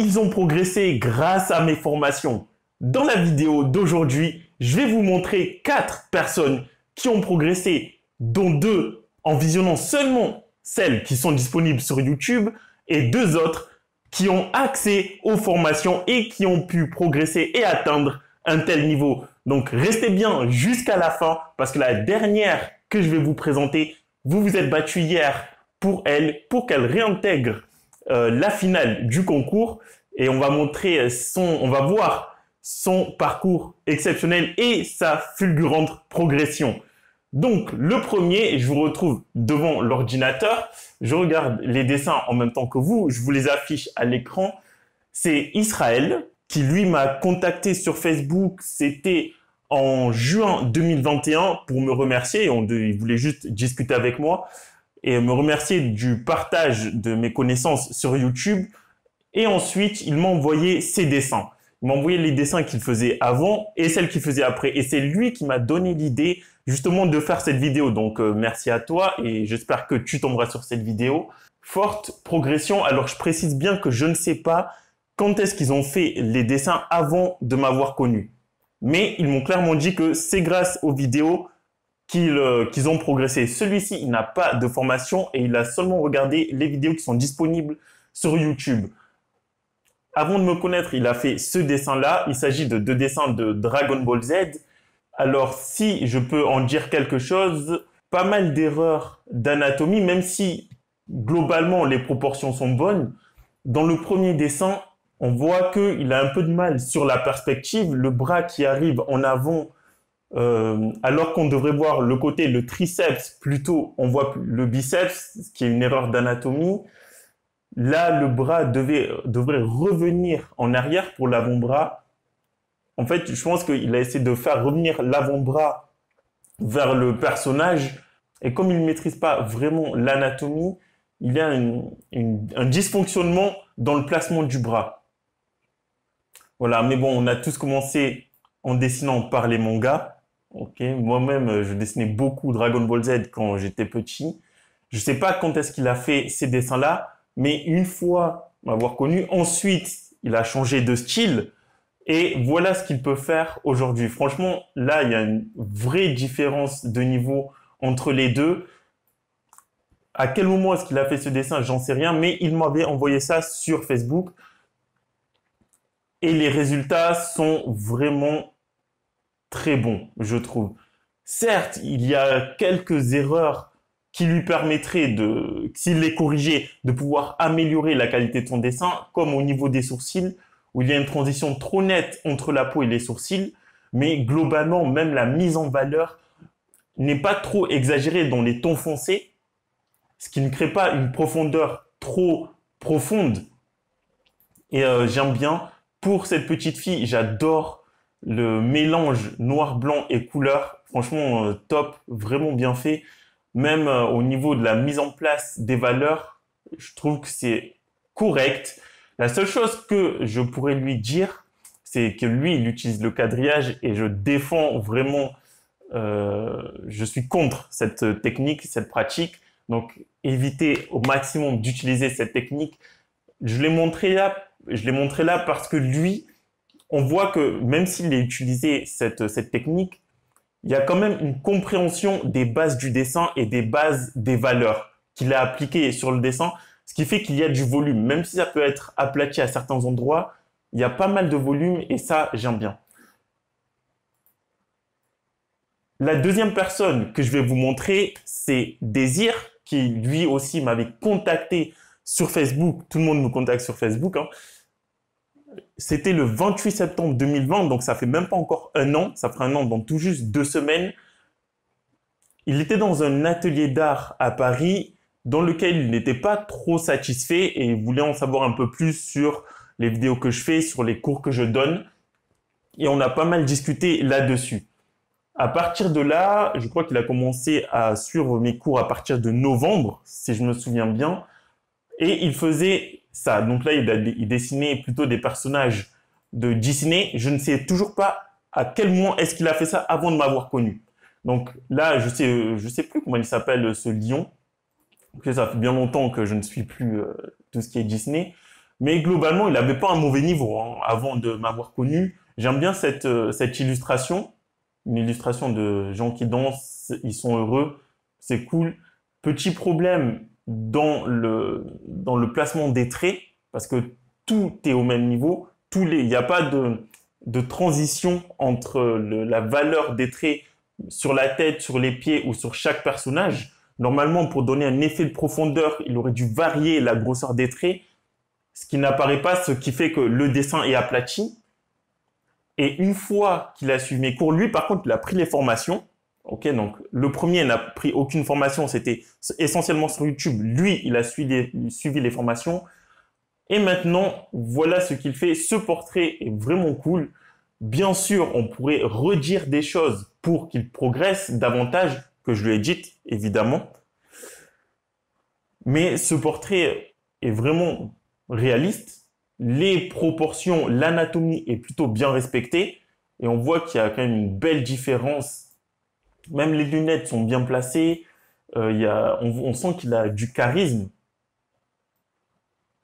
ils ont progressé grâce à mes formations. Dans la vidéo d'aujourd'hui, je vais vous montrer quatre personnes qui ont progressé, dont deux en visionnant seulement celles qui sont disponibles sur YouTube et deux autres qui ont accès aux formations et qui ont pu progresser et atteindre un tel niveau. Donc restez bien jusqu'à la fin parce que la dernière que je vais vous présenter, vous vous êtes battu hier pour elle, pour qu'elle réintègre euh, la finale du concours et on va montrer son, on va voir son parcours exceptionnel et sa fulgurante progression. Donc le premier, je vous retrouve devant l'ordinateur, je regarde les dessins en même temps que vous, je vous les affiche à l'écran. C'est Israël qui lui m'a contacté sur Facebook, c'était en juin 2021 pour me remercier. On, il voulait juste discuter avec moi et me remercier du partage de mes connaissances sur YouTube. Et ensuite, il m'a envoyé ses dessins. Il m'a envoyé les dessins qu'il faisait avant et celles qu'il faisait après. Et c'est lui qui m'a donné l'idée justement de faire cette vidéo. Donc euh, merci à toi et j'espère que tu tomberas sur cette vidéo. Forte progression. Alors je précise bien que je ne sais pas quand est-ce qu'ils ont fait les dessins avant de m'avoir connu. Mais ils m'ont clairement dit que c'est grâce aux vidéos euh, qu'ils ont progressé. Celui-ci, il n'a pas de formation et il a seulement regardé les vidéos qui sont disponibles sur YouTube. Avant de me connaître, il a fait ce dessin-là. Il s'agit de deux dessins de Dragon Ball Z. Alors, si je peux en dire quelque chose, pas mal d'erreurs d'anatomie, même si globalement les proportions sont bonnes. Dans le premier dessin, on voit qu'il a un peu de mal sur la perspective. Le bras qui arrive en avant euh, alors qu'on devrait voir le côté, le triceps, plutôt on voit le biceps, ce qui est une erreur d'anatomie. Là, le bras devrait revenir en arrière pour l'avant-bras. En fait, je pense qu'il a essayé de faire revenir l'avant-bras vers le personnage. Et comme il ne maîtrise pas vraiment l'anatomie, il y a un dysfonctionnement dans le placement du bras. Voilà, mais bon, on a tous commencé en dessinant par les mangas. Ok, moi-même, euh, je dessinais beaucoup Dragon Ball Z quand j'étais petit. Je ne sais pas quand est-ce qu'il a fait ces dessins-là, mais une fois m'avoir connu, ensuite, il a changé de style. Et voilà ce qu'il peut faire aujourd'hui. Franchement, là, il y a une vraie différence de niveau entre les deux. À quel moment est-ce qu'il a fait ce dessin J'en sais rien, mais il m'avait envoyé ça sur Facebook. Et les résultats sont vraiment très bon, je trouve. Certes, il y a quelques erreurs qui lui permettraient de, s'il les corrigeait, de pouvoir améliorer la qualité de son dessin, comme au niveau des sourcils, où il y a une transition trop nette entre la peau et les sourcils, mais globalement, même la mise en valeur n'est pas trop exagérée dans les tons foncés, ce qui ne crée pas une profondeur trop profonde. Et euh, j'aime bien, pour cette petite fille, j'adore le mélange noir, blanc et couleur, franchement euh, top, vraiment bien fait. Même euh, au niveau de la mise en place des valeurs, je trouve que c'est correct. La seule chose que je pourrais lui dire, c'est que lui, il utilise le quadrillage et je défends vraiment, euh, je suis contre cette technique, cette pratique. Donc, évitez au maximum d'utiliser cette technique. Je l'ai là, je l'ai montré là parce que lui, on voit que même s'il a utilisé cette, technique, il y a quand même une compréhension des bases du dessin et des bases des valeurs qu'il a appliquées sur le dessin, ce qui fait qu'il y a du volume. Même si ça peut être aplati à certains endroits, il y a pas mal de volume et ça, j'aime bien. La deuxième personne que je vais vous montrer, c'est Désir, qui lui aussi m'avait contacté sur Facebook. Tout le monde me contacte sur Facebook. Hein. C'était le 28 septembre 2020, donc ça fait même pas encore un an, ça fera un an dans tout juste deux semaines. Il était dans un atelier d'art à Paris dans lequel il n'était pas trop satisfait et voulait en savoir un peu plus sur les vidéos que je fais, sur les cours que je donne. Et on a pas mal discuté là-dessus. À partir de là, je crois qu'il a commencé à suivre mes cours à partir de novembre, si je me souviens bien. Et il faisait ça. Donc là, il, a, il dessinait plutôt des personnages de Disney. Je ne sais toujours pas à quel moment est-ce qu'il a fait ça avant de m'avoir connu. Donc là, je sais, je sais plus comment il s'appelle ce lion. ça fait bien longtemps que je ne suis plus euh, tout ce qui est Disney. Mais globalement, il n'avait pas un mauvais niveau hein, avant de m'avoir connu. J'aime bien cette, euh, cette illustration. Une illustration de gens qui dansent, ils sont heureux, c'est cool. Petit problème, dans le, dans le placement des traits, parce que tout est au même niveau, tous il n'y a pas de, transition entre la valeur des traits sur la tête, sur les pieds ou sur chaque personnage. Normalement, pour donner un effet de profondeur, il aurait dû varier la grosseur des traits, ce qui n'apparaît pas, ce qui fait que le dessin est aplati. Et une fois qu'il a suivi mes cours, lui, par contre, il a pris les formations Ok, donc le premier n'a pris aucune formation, c'était essentiellement sur YouTube. Lui, il a suivi, les formations. Et maintenant, voilà ce qu'il fait. Ce portrait est vraiment cool. Bien sûr, on pourrait redire des choses pour qu'il progresse davantage, que je lui ai dit évidemment. Mais ce portrait est vraiment réaliste. Les proportions, l'anatomie est plutôt bien respectée. Et on voit qu'il y a quand même une belle différence même les lunettes sont bien placées. Euh, y a, on, sent qu'il a du charisme.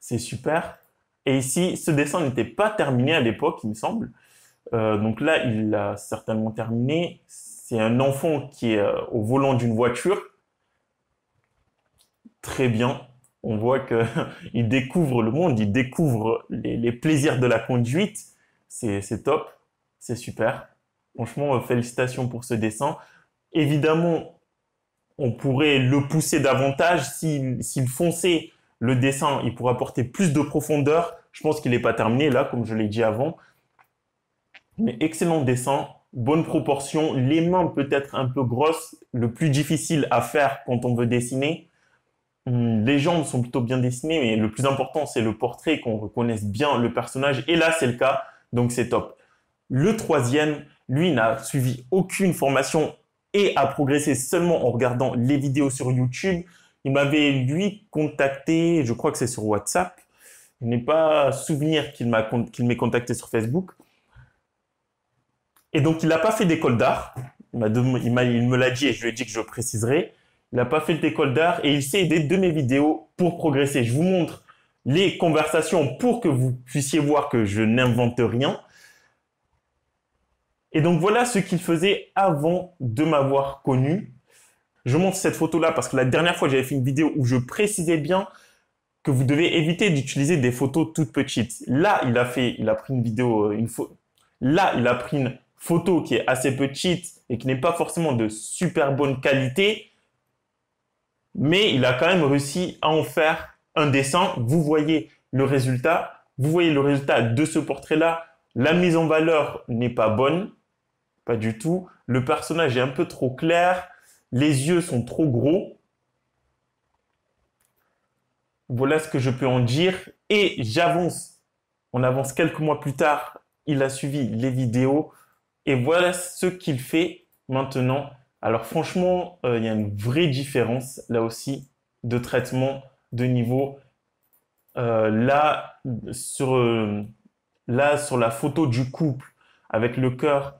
C'est super. Et ici, ce dessin n'était pas terminé à l'époque, il me semble. Euh, donc là, il l'a certainement terminé. C'est un enfant qui est euh, au volant d'une voiture. Très bien. On voit qu'il découvre le monde, il découvre les, les plaisirs de la conduite. C'est top, c'est super. Franchement, félicitations pour ce dessin évidemment, on pourrait le pousser davantage. S'il fonçait le dessin, il pourrait apporter plus de profondeur. Je pense qu'il n'est pas terminé là, comme je l'ai dit avant. Mais excellent dessin, bonne proportion, les mains peut-être un peu grosses, le plus difficile à faire quand on veut dessiner. Hmm, les jambes sont plutôt bien dessinées, mais le plus important, c'est le portrait, qu'on reconnaisse bien le personnage. Et là, c'est le cas, donc c'est top. Le troisième, lui, n'a suivi aucune formation et à progresser seulement en regardant les vidéos sur YouTube. Il m'avait, lui, contacté, je crois que c'est sur WhatsApp. Je n'ai pas souvenir qu'il m'ait contacté sur Facebook. Et donc, il n'a pas fait d'école d'art. Il, il, il, me l'a dit et je lui ai dit que je préciserai. Il n'a pas fait d'école d'art et il s'est aidé de mes vidéos pour progresser. Je vous montre les conversations pour que vous puissiez voir que je n'invente rien. Et donc voilà ce qu'il faisait avant de m'avoir connu. Je montre cette photo-là parce que la dernière fois, j'avais fait une vidéo où je précisais bien que vous devez éviter d'utiliser des photos toutes petites. Là, il a fait, il a pris une vidéo, euh, une là, il a pris une photo qui est assez petite et qui n'est pas forcément de super bonne qualité, mais il a quand même réussi à en faire un dessin. Vous voyez le résultat. Vous voyez le résultat de ce portrait-là. La mise en valeur n'est pas bonne. Pas du tout. Le personnage est un peu trop clair. Les yeux sont trop gros. Voilà ce que je peux en dire. Et j'avance. On avance quelques mois plus tard. Il a suivi les vidéos. Et voilà ce qu'il fait maintenant. Alors franchement, euh, il y a une vraie différence là aussi de traitement, de niveau. Euh, là, sur, euh, là, sur la photo du couple avec le cœur,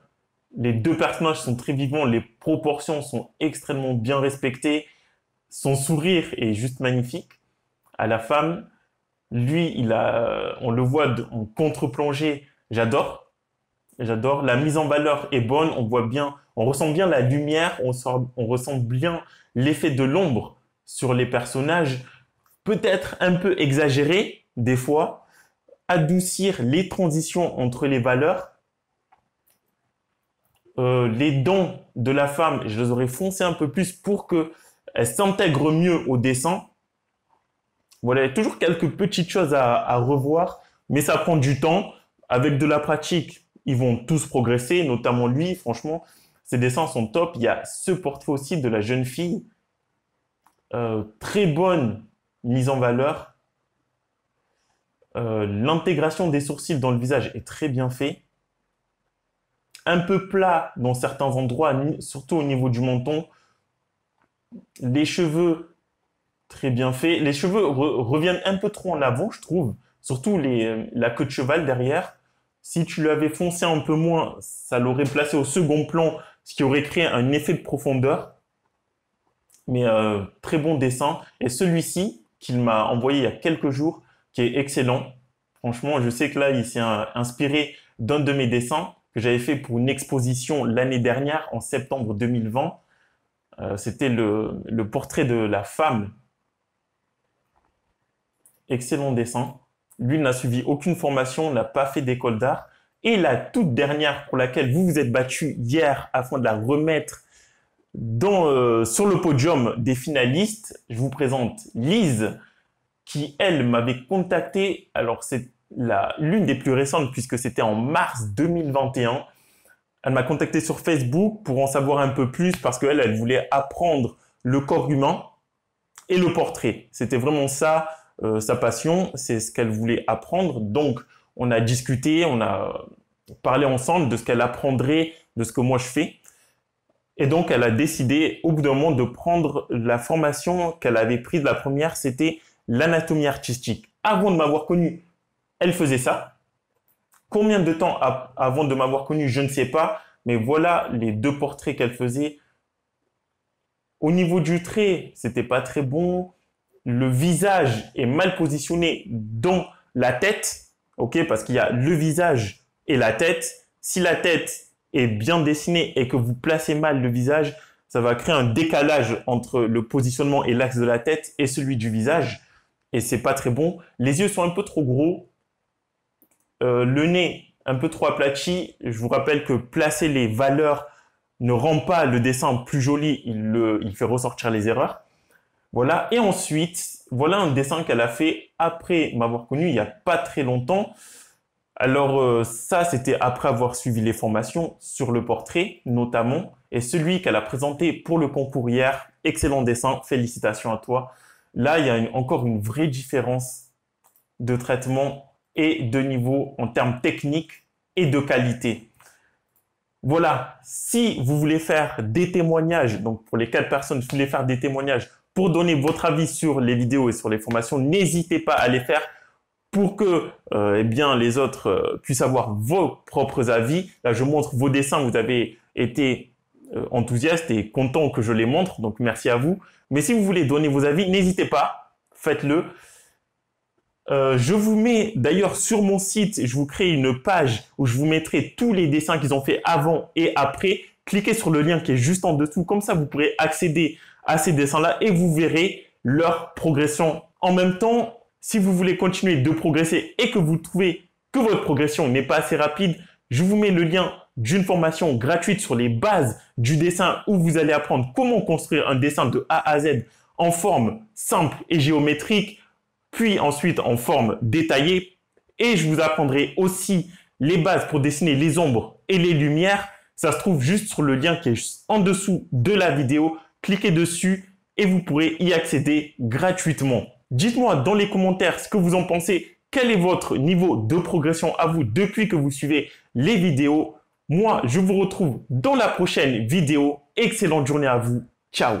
les deux personnages sont très vivants, les proportions sont extrêmement bien respectées, son sourire est juste magnifique. À la femme, lui, il a, euh, on le voit en contre-plongée, j'adore. J'adore. La mise en valeur est bonne, on voit bien, on ressent bien la lumière, on ressent bien l'effet de l'ombre sur les personnages, peut-être un peu exagéré des fois, adoucir les transitions entre les valeurs, euh, les dents de la femme, je les aurais foncées un peu plus pour que s'intègrent mieux au dessin. Voilà, il y a toujours quelques petites choses à, revoir, mais ça prend du temps. Avec de la pratique, ils vont tous progresser, notamment lui, franchement. Ses dessins sont top. Il y a ce portrait aussi de la jeune fille. Euh, très bonne mise en valeur. Euh, l'intégration des sourcils dans le visage est très bien faite un peu plat dans certains endroits, surtout au niveau du menton. Les cheveux très bien faits. Les cheveux reviennent un peu trop en avant, je trouve. Surtout euh, la queue de cheval derrière. Si tu l'avais foncé un peu moins, ça l'aurait placé au second plan, ce qui aurait créé un effet de profondeur. Mais euh, très bon dessin. Et celui-ci, qu'il m'a envoyé il y a quelques jours, qui est excellent. Franchement, je sais que là, il s'est euh, inspiré d'un de mes dessins j'avais fait pour une exposition l'année dernière, en septembre 2020. Euh, c'était le, portrait de la femme. Excellent dessin. Lui n'a suivi aucune formation, n'a pas fait d'école d'art. Et la toute dernière pour laquelle vous vous êtes battu hier afin de la remettre dans, euh, sur le podium des finalistes, je vous présente Lise, qui, elle, m'avait contacté. Alors, c'est l'une des plus récentes, puisque c'était en mars 2021. Elle m'a contacté sur Facebook pour en savoir un peu plus parce qu'elle, elle voulait apprendre le corps humain et le portrait. C'était vraiment ça, euh, sa passion, c'est ce qu'elle voulait apprendre. Donc, on a discuté, on a parlé ensemble de ce qu'elle apprendrait, de ce que moi je fais. Et donc, elle a décidé, au bout d'un moment, de prendre la formation qu'elle avait prise la première, c'était l'anatomie artistique. Avant de m'avoir connu, elle faisait ça. Combien de temps avant de m'avoir connu, je ne sais pas, mais voilà les deux portraits qu'elle faisait. Au niveau du trait, c'était pas très bon. Le visage est mal positionné dans la tête, ok, parce qu'il y a le visage et la tête. Si la tête est bien dessinée et que vous placez mal le visage, ça va créer un décalage entre le positionnement et l'axe de la tête et celui du visage, et c'est pas très bon. Les yeux sont un peu trop gros, euh, le nez un peu trop aplati, je vous rappelle que placer les valeurs ne rend pas le dessin plus joli, il, le, il fait ressortir les erreurs. Voilà, et ensuite, voilà un dessin qu'elle a fait après m'avoir connu, il n'y a pas très longtemps. Alors euh, ça, c'était après avoir suivi les formations sur le portrait notamment, et celui qu'elle a présenté pour le concours hier, excellent dessin, félicitations à toi. Là, il y a encore une vraie différence de traitement et de niveau en termes techniques et de qualité. Voilà, si vous voulez faire des témoignages, donc pour les quatre personnes, vous voulez faire des témoignages pour donner votre avis sur les vidéos et sur les formations, n'hésitez pas à les faire pour que euh, eh bien, les autres euh, puissent avoir vos propres avis. Là, je montre vos dessins, vous avez été enthousiastes enthousiaste et content que je les montre, donc merci à vous. Mais si vous voulez donner vos avis, n'hésitez pas, faites-le. Euh, je vous mets d'ailleurs sur mon site, je vous crée une page où je vous mettrai tous les dessins qu'ils ont fait avant et après. Cliquez sur le lien qui est juste en dessous, comme ça vous pourrez accéder à ces dessins-là et vous verrez leur progression. En même temps, si vous voulez continuer de progresser et que vous trouvez que votre progression n'est pas assez rapide, je vous mets le lien d'une formation gratuite sur les bases du dessin où vous allez apprendre comment construire un dessin de A à Z en forme simple et géométrique, puis ensuite en forme détaillée. Et je vous apprendrai aussi les bases pour dessiner les ombres et les lumières. Ça se trouve juste sur le lien qui est en dessous de la vidéo. Cliquez dessus et vous pourrez y accéder gratuitement. Dites-moi dans les commentaires ce que vous en pensez. Quel est votre niveau de progression à vous depuis que vous suivez les vidéos Moi, je vous retrouve dans la prochaine vidéo. Excellente journée à vous. Ciao